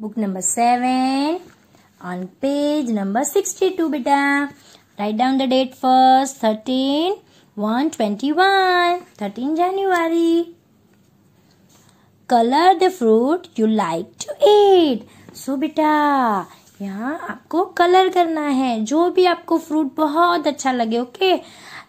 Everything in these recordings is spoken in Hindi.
Book number seven on page number sixty two बेटा write down the date first thirteen one twenty one thirteen January colour the fruit you like to eat so बेटा यहाँ आपको कलर करना है जो भी आपको फ्रूट बहुत अच्छा लगे okay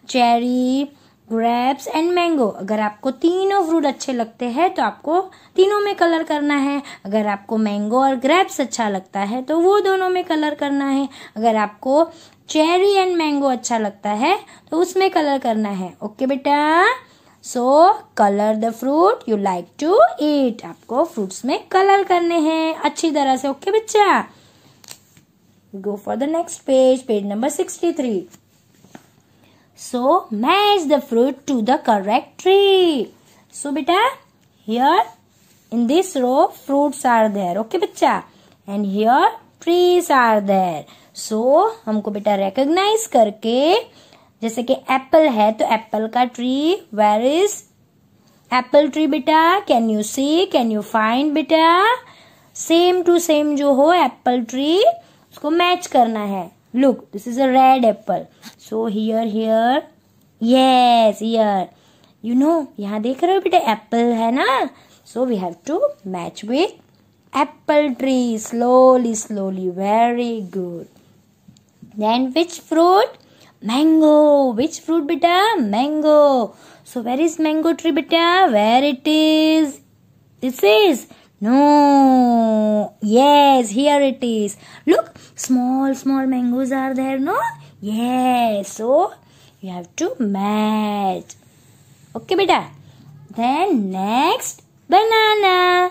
cherry grapes and mango अगर आपको तीनों फ्रूट अच्छे लगते हैं तो आपको तीनों में कलर करना है अगर आपको मैंगो और ग्रेप्स अच्छा लगता है तो वो दोनों में कलर करना है अगर आपको चेरी एंड मैंगो अच्छा लगता है तो उसमें कलर करना है ओके बेटा so colour the fruit you like to eat आपको फ्रूट्स में कलर करने हैं अच्छी तरह से ओके okay, बच्चा go for the next page page number sixty three So match the fruit to the correct tree. So beta here in this row fruits are there. Okay बच्चा and here trees are there. So हमको बेटा recognize करके जैसे कि एप्पल है तो एप्पल का tree where is apple tree बेटा can you see can you find बेटा सेम टू सेम जो हो एप्पल ट्री उसको मैच करना है Look, this is a red apple. So here, here. Yes, here. You know, यहाँ देख रहे हो बेटे apple है ना So we have to match with apple tree. Slowly, slowly. Very good. Then which fruit? Mango. Which fruit beta? Mango. So where is mango tree beta? Where it is? This is no. Yes, here it is. Look, small, small mangoes are there, no? Yes. So, you have to match. Okay, beta. Then next, banana.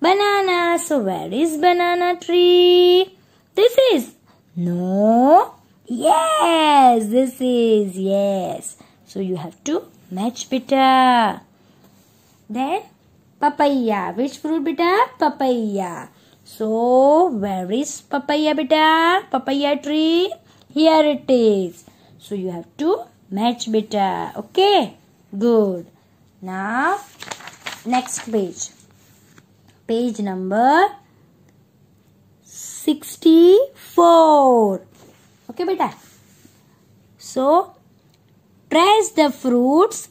Banana. So, where is banana tree? This is. No. Yes, this is. Yes. So, you have to match, beta. Then, papaya. Which fruit beta? Papaya. So, where is papaya beta? Papaya tree? Here it is. So, you have to match beta. Okay? Good. Now, next page. Page number 64. Okay, beta. So, press the fruits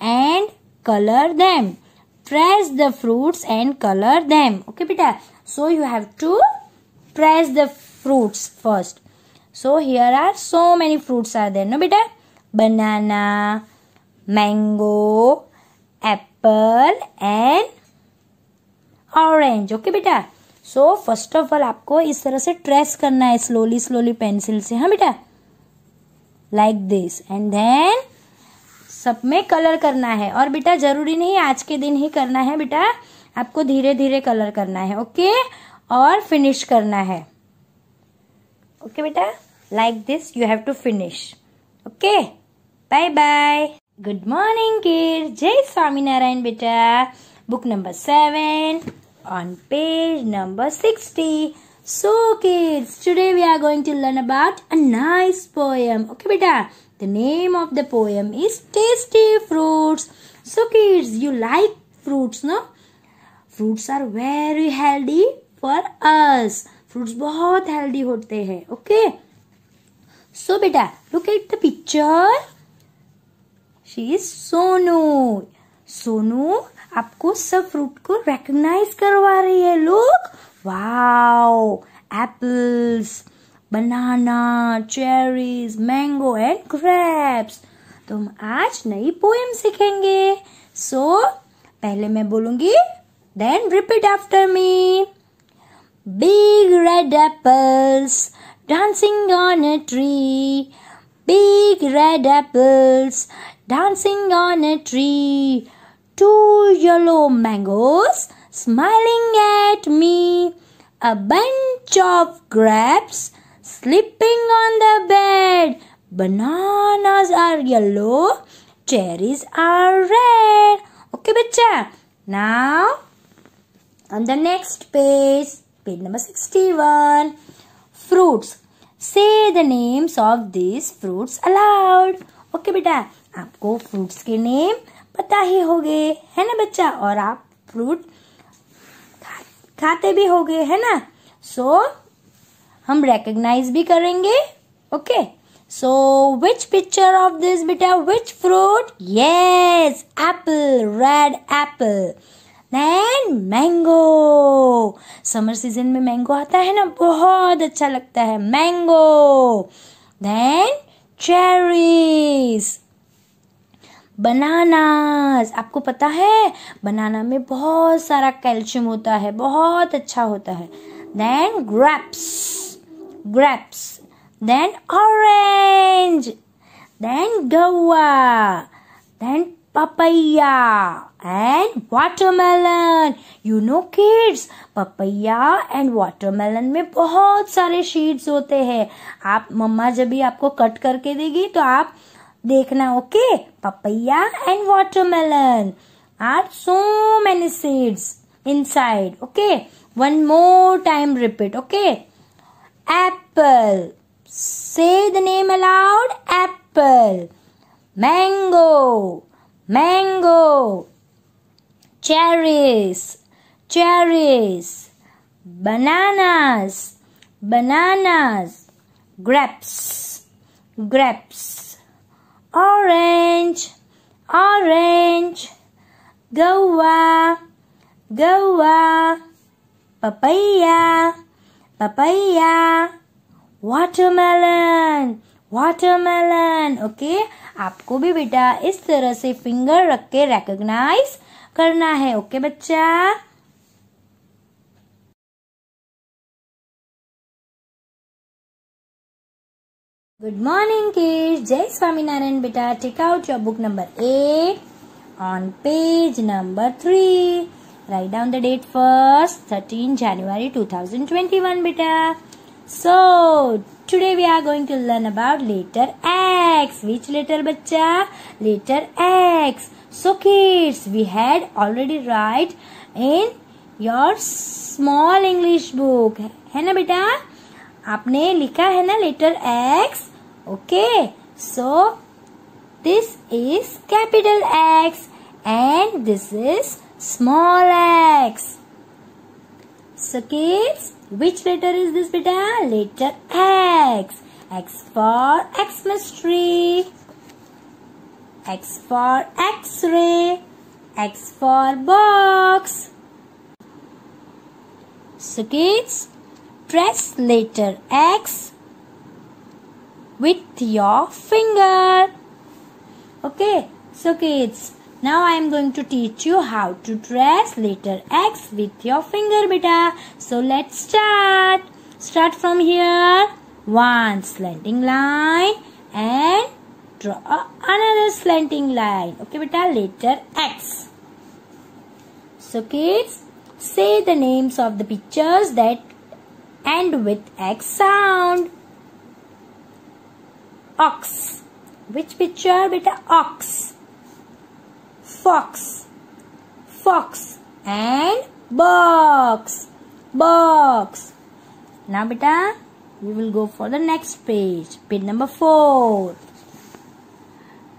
and color them press the fruits and color them okay beta so you have to press the fruits first so here are so many fruits are there no beta banana mango apple and orange okay beta so first of all आपको इस तरह से ट्रेस करना है स्लोली स्लोली पेंसिल से हाँ बेटा लाइक दिस एंड देन सब में कलर करना है और बेटा जरूरी नहीं आज के दिन ही करना है बेटा आपको धीरे धीरे कलर करना है ओके और फिनिश करना है ओके बेटा like this you have to finish okay bye bye good morning किर जय स्वामीनारायण बेटा book number seven on page number sixty so kids today we are going to learn about a nice poem okay बेटा. The name of the poem is Tasty Fruits. So kids, you like fruits, no? Fruits are very healthy for us. Fruits बहुत healthy होते हैं, okay? So बेटा, look at the picture. She is Sonu. Sonu आपको सब fruit को recognize करवा रही है look. Wow, apples. banana, cherries, mango and grapes. तो हम आज नई पोएम सीखेंगे सो so, पहले मैं बोलूंगी then repeat after me big red apples dancing on a tree big red apples dancing on a tree two yellow mangoes smiling at me. A bunch of grapes sleeping on the bed. Bananas are yellow, cherries are red. Okay, bacha. Now, on the next page, page number 61. Fruits. Say the names of these fruits aloud. okay, बेटा आपको फ्रूट्स के नेम पता ही होंगे है ना बच्चा और आप फ्रूट खा, खाते भी होंगे है ना सो so, हम रेकग्नाइज भी करेंगे okay so which picture of this बेटा which fruit yes apple red apple and mango summer season में मैंगो आता है ना बहुत अच्छा लगता है मैंगो देन चेरीज बनानास आपको पता है बनाना में बहुत सारा कैल्शियम होता है बहुत अच्छा होता है then grapes grapes, then orange, then guava, then papaya and watermelon. You know kids, papaya and watermelon में बहुत सारे seeds होते हैं आप मम्मा जब भी आपको कट करके देगी तो आप देखना okay papaya and watermelon are so many seeds inside okay one more time repeat okay apple. Say the name aloud apple. Mango, mango. Cherries, cherries. Bananas, bananas. Grapes, grapes. Orange, orange. Goa, goa. Papaya. Papaya watermelon watermelon okay आपको भी बेटा इस तरह से फिंगर रख के रेकग्नाइज करना है ओके okay, बच्चा गुड मॉर्निंग किड्स जय स्वामीनारायण बेटा take out your book number eight on page number three Write down the date first. 13 January 2021 beta. So, today we are going to learn about letter X. Which letter bacha? Letter X. So kids, we had already write in your small English book. है ना बेटा आपने लिखा है ना letter X. Okay. So, this is capital X and this is small x. So kids, which letter is this beta? Letter X. X for Xmas tree. X for X-ray. X for box. So kids, press letter X with your finger. Okay, so kids, now I am going to teach you how to trace letter X with your finger beta. So let's start. Start from here. One slanting line and draw another slanting line. Okay beta, letter X. So kids, say the names of the pictures that end with X sound. Ox. Which picture? Beta, ox fox fox and box box now beta we will go for the next page page number 4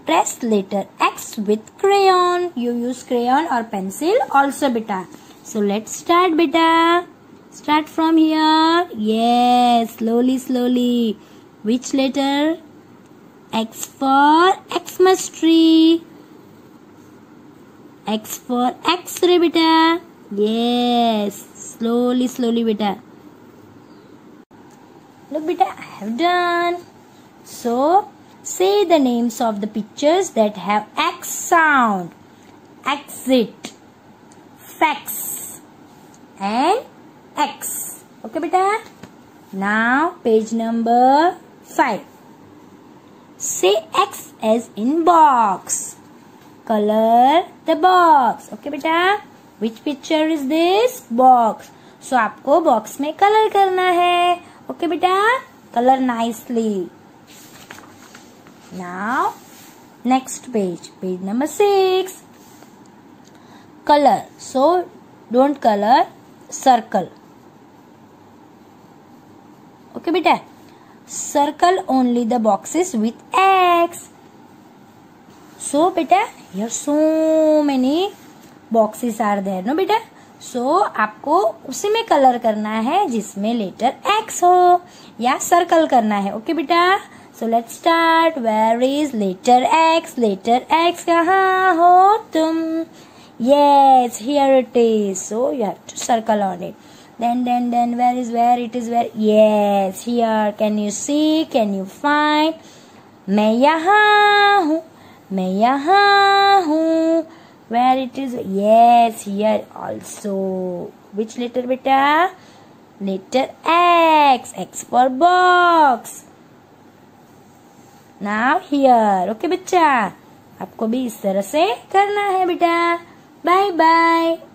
Press letter x with crayon you use crayon or pencil also beta so let's start beta start from here yes slowly slowly which letter x for xmas tree X for X-ray beta. Yes. Slowly, slowly beta. Look beta, I have done. So, say the names of the pictures that have X sound. Exit, fax and X. Okay beta. Now, page number 5. Say X as in box. color the box. Okay, beta. Which picture is this? Box. So आपको box में color करना है. Okay, beta. Color nicely. Now, next page. Page number six. Color. So don't color circle. Okay, beta. Circle only the boxes with X. So बेटा here so many boxes are there no बेटा सो so, आपको उसी में कलर करना है जिसमें लेटर एक्स हो या सर्कल करना है ओके बेटा so let start where is letter X letter X कहा हो तुम yes here it is so you have to circle on it then then then where is where it is where yes here can you see can you find मैं यहाँ हूँ मैं यहाँ हूँ where it is yes here also which letter बेटा letter X X for box now here okay बच्चा आपको भी इस तरह से करना है बेटा बाय बाय